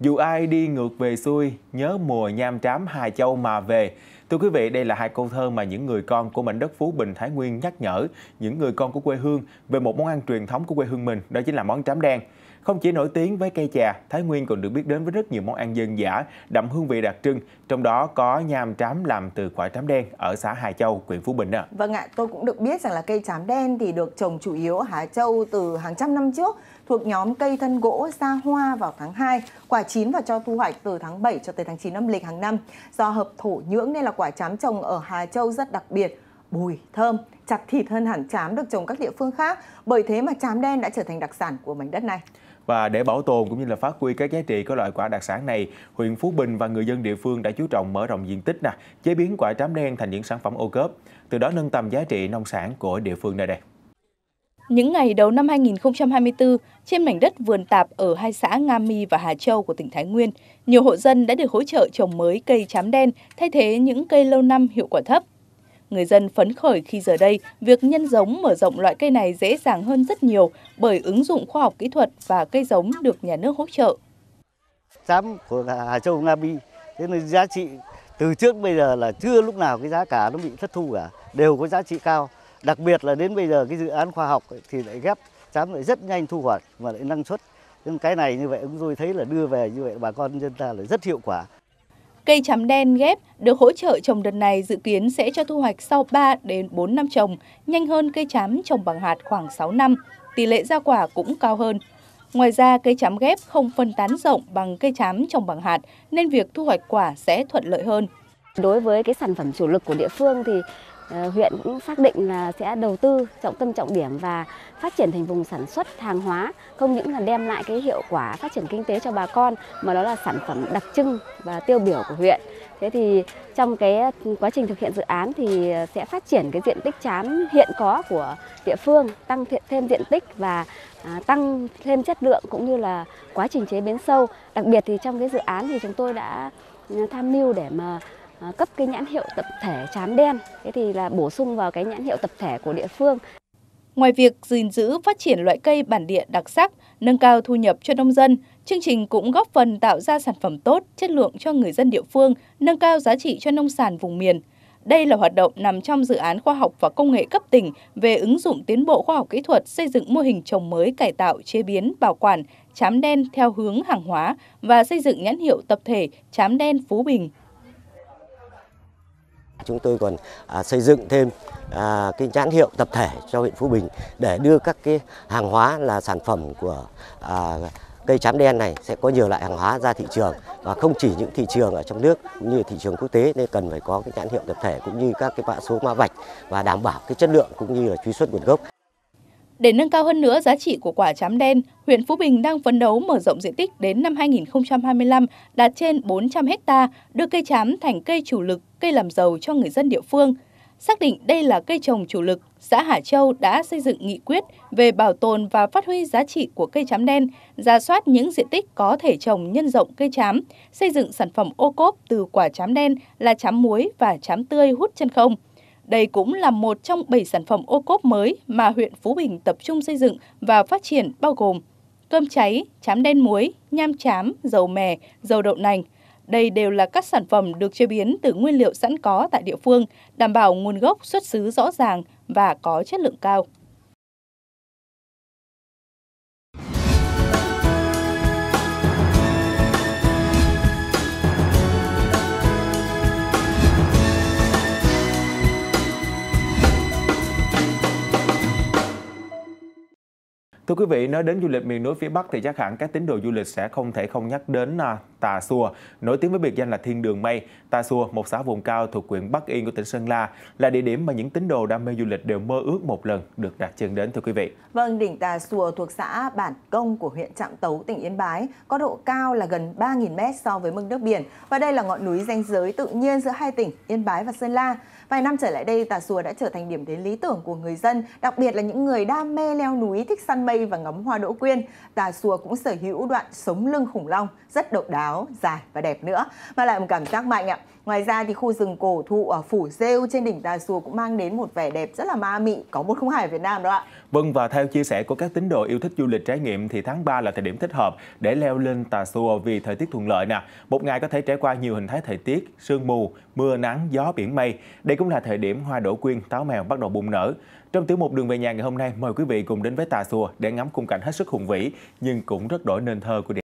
Dù ai đi ngược về xuôi, nhớ mùa nham trám Hà Châu mà về. Thưa quý vị, đây là hai câu thơ mà những người con của mảnh đất Phú Bình Thái Nguyên nhắc nhở những người con của quê hương về một món ăn truyền thống của quê hương mình, đó chính là món trám đen. Không chỉ nổi tiếng với cây chè, Thái Nguyên còn được biết đến với rất nhiều món ăn dân dã, đậm hương vị đặc trưng, trong đó có nham trám làm từ quả trám đen ở xã Hà Châu, huyện Phú Bình. Đó. Vâng ạ, tôi cũng được biết rằng là cây trám đen thì được trồng chủ yếu ở Hà Châu từ hàng trăm năm trước thuộc nhóm cây thân gỗ ra hoa vào tháng 2, quả chín và cho thu hoạch từ tháng 7 cho tới tháng 9 âm lịch hàng năm. Do hợp thổ nhưỡng nên là quả chám trồng ở Hà Châu rất đặc biệt, bùi, thơm, chặt thịt hơn hẳn chám được trồng các địa phương khác. Bởi thế mà chám đen đã trở thành đặc sản của mảnh đất này. Và để bảo tồn cũng như là phát huy các giá trị của loại quả đặc sản này, huyện Phú Bình và người dân địa phương đã chú trọng mở rộng diện tích, nè, chế biến quả chám đen thành những sản phẩm ô cớp, từ đó nâng tầm giá trị nông sản của địa phương nơi đây. Những ngày đầu năm 2024, trên mảnh đất vườn tạp ở hai xã Nga Mi và Hà Châu của tỉnh Thái Nguyên, nhiều hộ dân đã được hỗ trợ trồng mới cây chám đen thay thế những cây lâu năm hiệu quả thấp. Người dân phấn khởi khi giờ đây, việc nhân giống mở rộng loại cây này dễ dàng hơn rất nhiều bởi ứng dụng khoa học kỹ thuật và cây giống được nhà nước hỗ trợ. Chám của Hà Châu Nga Mi, thế nên giá trị từ trước bây giờ là chưa lúc nào cái giá cả nó bị thất thu cả, đều có giá trị cao đặc biệt là đến bây giờ cái dự án khoa học ấy, thì lại ghép chám lại rất nhanh thu hoạch và lại năng suất nên cái này như vậy chúng tôi thấy là đưa về như vậy bà con dân ta là rất hiệu quả Cây chám đen ghép được hỗ trợ trồng đợt này dự kiến sẽ cho thu hoạch sau 3 đến 4 năm trồng, nhanh hơn cây chám trồng bằng hạt khoảng 6 năm, tỷ lệ ra quả cũng cao hơn. Ngoài ra, cây chám ghép không phân tán rộng bằng cây chám trồng bằng hạt nên việc thu hoạch quả sẽ thuận lợi hơn. Đối với cái sản phẩm chủ lực của địa phương thì Ờ, huyện cũng xác định là sẽ đầu tư trọng tâm trọng điểm và phát triển thành vùng sản xuất hàng hóa không những là đem lại cái hiệu quả phát triển kinh tế cho bà con mà đó là sản phẩm đặc trưng và tiêu biểu của huyện thế thì trong cái quá trình thực hiện dự án thì sẽ phát triển cái diện tích chám hiện có của địa phương tăng thêm diện tích và à, tăng thêm chất lượng cũng như là quá trình chế biến sâu đặc biệt thì trong cái dự án thì chúng tôi đã ừ, tham mưu để mà À, cấp cái nhãn hiệu tập thể chám đen, thế thì là bổ sung vào cái nhãn hiệu tập thể của địa phương. Ngoài việc gìn giữ phát triển loại cây bản địa đặc sắc, nâng cao thu nhập cho nông dân, chương trình cũng góp phần tạo ra sản phẩm tốt, chất lượng cho người dân địa phương, nâng cao giá trị cho nông sản vùng miền. Đây là hoạt động nằm trong dự án khoa học và công nghệ cấp tỉnh về ứng dụng tiến bộ khoa học kỹ thuật xây dựng mô hình trồng mới cải tạo, chế biến, bảo quản, chám đen theo hướng hàng hóa và xây dựng nhãn hiệu tập thể chám đen Phú Bình chúng tôi còn à, xây dựng thêm à, cái nhãn hiệu tập thể cho huyện Phú Bình để đưa các cái hàng hóa là sản phẩm của à, cây chám đen này sẽ có nhiều loại hàng hóa ra thị trường và không chỉ những thị trường ở trong nước như thị trường quốc tế nên cần phải có cái nhãn hiệu tập thể cũng như các cái mã số mã vạch và đảm bảo cái chất lượng cũng như là truy xuất nguồn gốc. Để nâng cao hơn nữa giá trị của quả chám đen, huyện Phú Bình đang phấn đấu mở rộng diện tích đến năm 2025 đạt trên 400 hecta, đưa cây chám thành cây chủ lực, cây làm giàu cho người dân địa phương. Xác định đây là cây trồng chủ lực, xã Hà Châu đã xây dựng nghị quyết về bảo tồn và phát huy giá trị của cây chám đen, ra soát những diện tích có thể trồng nhân rộng cây chám, xây dựng sản phẩm ô cốp từ quả chám đen là chám muối và chám tươi hút chân không – đây cũng là một trong 7 sản phẩm ô cốp mới mà huyện Phú Bình tập trung xây dựng và phát triển bao gồm cơm cháy, chám đen muối, nham chám, dầu mè, dầu đậu nành. Đây đều là các sản phẩm được chế biến từ nguyên liệu sẵn có tại địa phương, đảm bảo nguồn gốc xuất xứ rõ ràng và có chất lượng cao. Thưa quý vị, nói đến du lịch miền núi phía Bắc thì chắc hẳn các tín đồ du lịch sẽ không thể không nhắc đến à, Tà Xùa, nổi tiếng với biệt danh là Thiên Đường Mây. Tà Xùa, một xã vùng cao thuộc huyện Bắc Yên của tỉnh Sơn La, là địa điểm mà những tín đồ đam mê du lịch đều mơ ước một lần được đặt chân đến thưa quý vị. Vâng, đỉnh Tà Xùa thuộc xã Bản Công của huyện Trạm Tấu, tỉnh Yên Bái, có độ cao là gần 3.000 mét so với mực nước biển. Và đây là ngọn núi danh giới tự nhiên giữa hai tỉnh Yên Bái và Sơn La. Vài năm trở lại đây, Tà Xùa đã trở thành điểm đến lý tưởng của người dân, đặc biệt là những người đam mê leo núi, thích săn mây và ngắm hoa đỗ quyên. Tà Xùa cũng sở hữu đoạn sống lưng khủng long, rất độc đáo áo dài và đẹp nữa mà lại một cảm giác mạnh ạ ngoài ra thì khu rừng cổ thụ ở phủ rêu trên đỉnh tà xùa cũng mang đến một vẻ đẹp rất là ma mị có một không hai việt nam đó ạ vâng và theo chia sẻ của các tín đồ yêu thích du lịch trải nghiệm thì tháng 3 là thời điểm thích hợp để leo lên tà xùa vì thời tiết thuận lợi nè một ngày có thể trải qua nhiều hình thái thời tiết sương mù mưa nắng gió biển mây đây cũng là thời điểm hoa đổ quyên táo mèo bắt đầu bùng nở trong tiểu mục đường về nhà ngày hôm nay mời quý vị cùng đến với tà xùa để ngắm khung cảnh hết sức hùng vĩ nhưng cũng rất đổi nên thơ của địa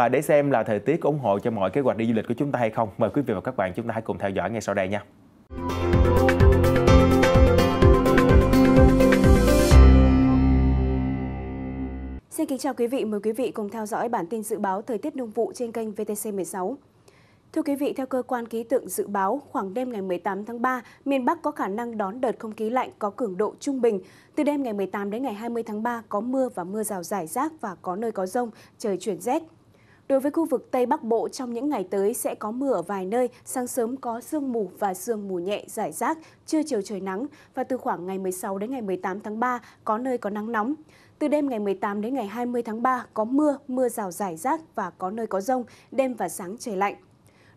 và để xem là thời tiết có ủng hộ cho mọi kế hoạch đi du lịch của chúng ta hay không. Mời quý vị và các bạn chúng ta hãy cùng theo dõi ngay sau đây nha. Xin kính chào quý vị, mời quý vị cùng theo dõi bản tin dự báo thời tiết nông vụ trên kênh VTC16. Thưa quý vị, theo cơ quan khí tượng dự báo, khoảng đêm ngày 18 tháng 3, miền Bắc có khả năng đón đợt không khí lạnh có cường độ trung bình. Từ đêm ngày 18 đến ngày 20 tháng 3 có mưa và mưa rào rải rác và có nơi có rông, trời chuyển rét. Đối với khu vực Tây Bắc Bộ trong những ngày tới sẽ có mưa ở vài nơi, sáng sớm có sương mù và sương mù nhẹ rải rác, trưa chiều trời nắng và từ khoảng ngày 16 đến ngày 18 tháng 3 có nơi có nắng nóng. Từ đêm ngày 18 đến ngày 20 tháng 3 có mưa, mưa rào rải rác và có nơi có rông, đêm và sáng trời lạnh.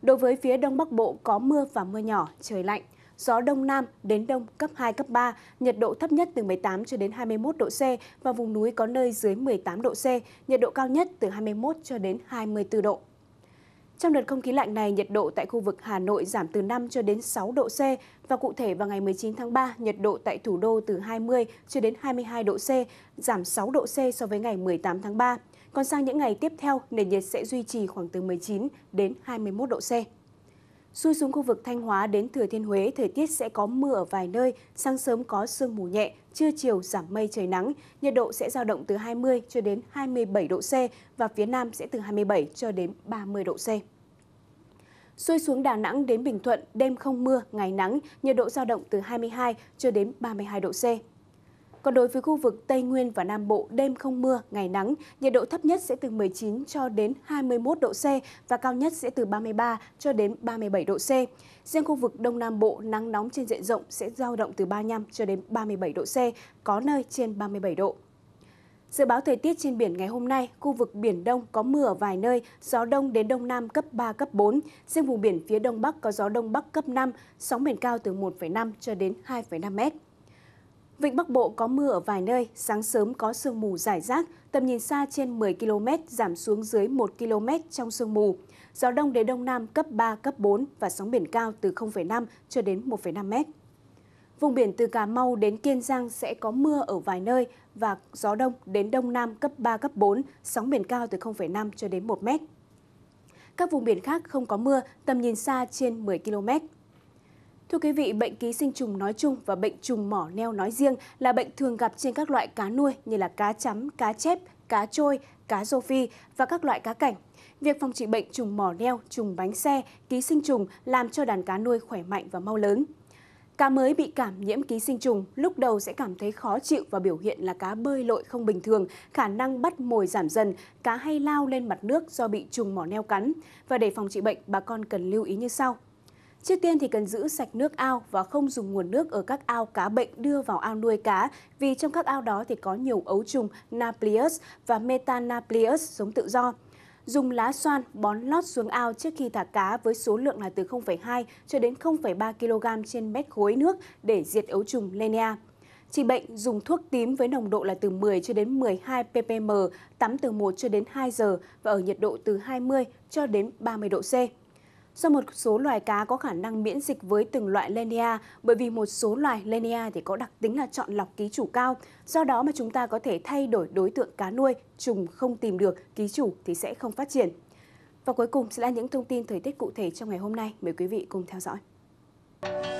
Đối với phía Đông Bắc Bộ có mưa và mưa nhỏ, trời lạnh gió đông nam đến đông cấp 2, cấp 3, nhiệt độ thấp nhất từ 18 cho đến 21 độ C và vùng núi có nơi dưới 18 độ C, nhiệt độ cao nhất từ 21 cho đến 24 độ. Trong đợt không khí lạnh này, nhiệt độ tại khu vực Hà Nội giảm từ 5 cho đến 6 độ C và cụ thể vào ngày 19 tháng 3, nhiệt độ tại thủ đô từ 20 cho đến 22 độ C, giảm 6 độ C so với ngày 18 tháng 3. Còn sang những ngày tiếp theo, nền nhiệt sẽ duy trì khoảng từ 19 đến 21 độ C. Xui xuống khu vực Thanh Hóa đến Thừa Thiên Huế, thời tiết sẽ có mưa ở vài nơi, sáng sớm có sương mù nhẹ, trưa chiều giảm mây trời nắng, nhiệt độ sẽ dao động từ 20 cho đến 27 độ C và phía Nam sẽ từ 27 cho đến 30 độ C. Xuôi xuống Đà Nẵng đến Bình Thuận, đêm không mưa, ngày nắng, nhiệt độ dao động từ 22 cho đến 32 độ C. Còn đối với khu vực Tây Nguyên và Nam Bộ, đêm không mưa, ngày nắng, nhiệt độ thấp nhất sẽ từ 19 cho đến 21 độ C và cao nhất sẽ từ 33 cho đến 37 độ C. Riêng khu vực Đông Nam Bộ, nắng nóng trên diện rộng sẽ dao động từ 35 cho đến 37 độ C, có nơi trên 37 độ. Dự báo thời tiết trên biển ngày hôm nay, khu vực Biển Đông có mưa ở vài nơi, gió đông đến đông nam cấp 3, cấp 4. Riêng vùng biển phía đông bắc có gió đông bắc cấp 5, sóng biển cao từ 1,5 cho đến 2,5 mét. Vịnh Bắc Bộ có mưa ở vài nơi, sáng sớm có sương mù rải rác, tầm nhìn xa trên 10 km, giảm xuống dưới 1 km trong sương mù. Gió đông đến đông nam cấp 3, cấp 4 và sóng biển cao từ 0,5 cho đến 1,5 mét. Vùng biển từ Cà Mau đến Kiên Giang sẽ có mưa ở vài nơi và gió đông đến đông nam cấp 3, cấp 4, sóng biển cao từ 0,5 cho đến 1 mét. Các vùng biển khác không có mưa, tầm nhìn xa trên 10 km. Thưa quý vị, bệnh ký sinh trùng nói chung và bệnh trùng mỏ neo nói riêng là bệnh thường gặp trên các loại cá nuôi như là cá chấm, cá chép, cá trôi, cá rô phi và các loại cá cảnh. Việc phòng trị bệnh trùng mỏ neo, trùng bánh xe, ký sinh trùng làm cho đàn cá nuôi khỏe mạnh và mau lớn. Cá mới bị cảm nhiễm ký sinh trùng lúc đầu sẽ cảm thấy khó chịu và biểu hiện là cá bơi lội không bình thường, khả năng bắt mồi giảm dần, cá hay lao lên mặt nước do bị trùng mỏ neo cắn. Và để phòng trị bệnh, bà con cần lưu ý như sau. Trước tiên thì cần giữ sạch nước ao và không dùng nguồn nước ở các ao cá bệnh đưa vào ao nuôi cá vì trong các ao đó thì có nhiều ấu trùng Naplius và Metanaplius giống tự do. Dùng lá xoan bón lót xuống ao trước khi thả cá với số lượng là từ 0,2 cho đến 0,3 kg trên mét khối nước để diệt ấu trùng Linea. Trị bệnh dùng thuốc tím với nồng độ là từ 10 cho đến 12 ppm, tắm từ 1 cho đến 2 giờ và ở nhiệt độ từ 20 cho đến 30 độ C do một số loài cá có khả năng miễn dịch với từng loại Lenia, bởi vì một số loài Lenia thì có đặc tính là chọn lọc ký chủ cao, do đó mà chúng ta có thể thay đổi đối tượng cá nuôi, trùng không tìm được ký chủ thì sẽ không phát triển. Và cuối cùng sẽ là những thông tin thời tiết cụ thể trong ngày hôm nay. Mời quý vị cùng theo dõi.